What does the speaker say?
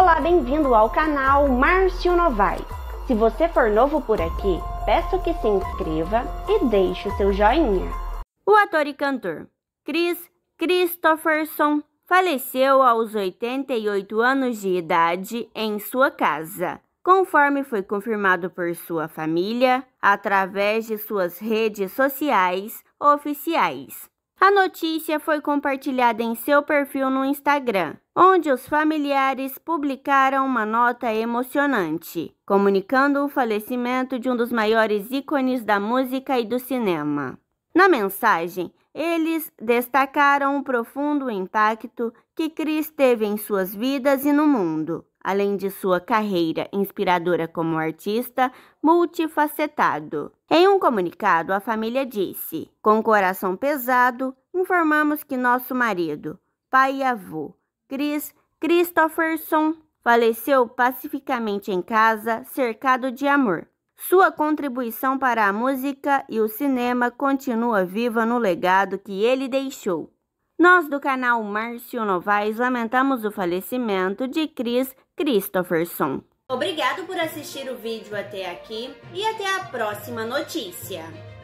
Olá, bem-vindo ao canal Márcio Novai. Se você for novo por aqui, peço que se inscreva e deixe o seu joinha. O ator e cantor Chris Christopherson faleceu aos 88 anos de idade em sua casa, conforme foi confirmado por sua família através de suas redes sociais oficiais. A notícia foi compartilhada em seu perfil no Instagram, onde os familiares publicaram uma nota emocionante, comunicando o falecimento de um dos maiores ícones da música e do cinema. Na mensagem, eles destacaram o profundo impacto que Chris teve em suas vidas e no mundo, além de sua carreira inspiradora como artista multifacetado. Em um comunicado, a família disse: Com coração pesado, informamos que nosso marido, pai e avô, Chris Christopherson faleceu pacificamente em casa, cercado de amor. Sua contribuição para a música e o cinema continua viva no legado que ele deixou. Nós do canal Márcio Novaes lamentamos o falecimento de Chris Christopherson. Obrigado por assistir o vídeo até aqui e até a próxima notícia.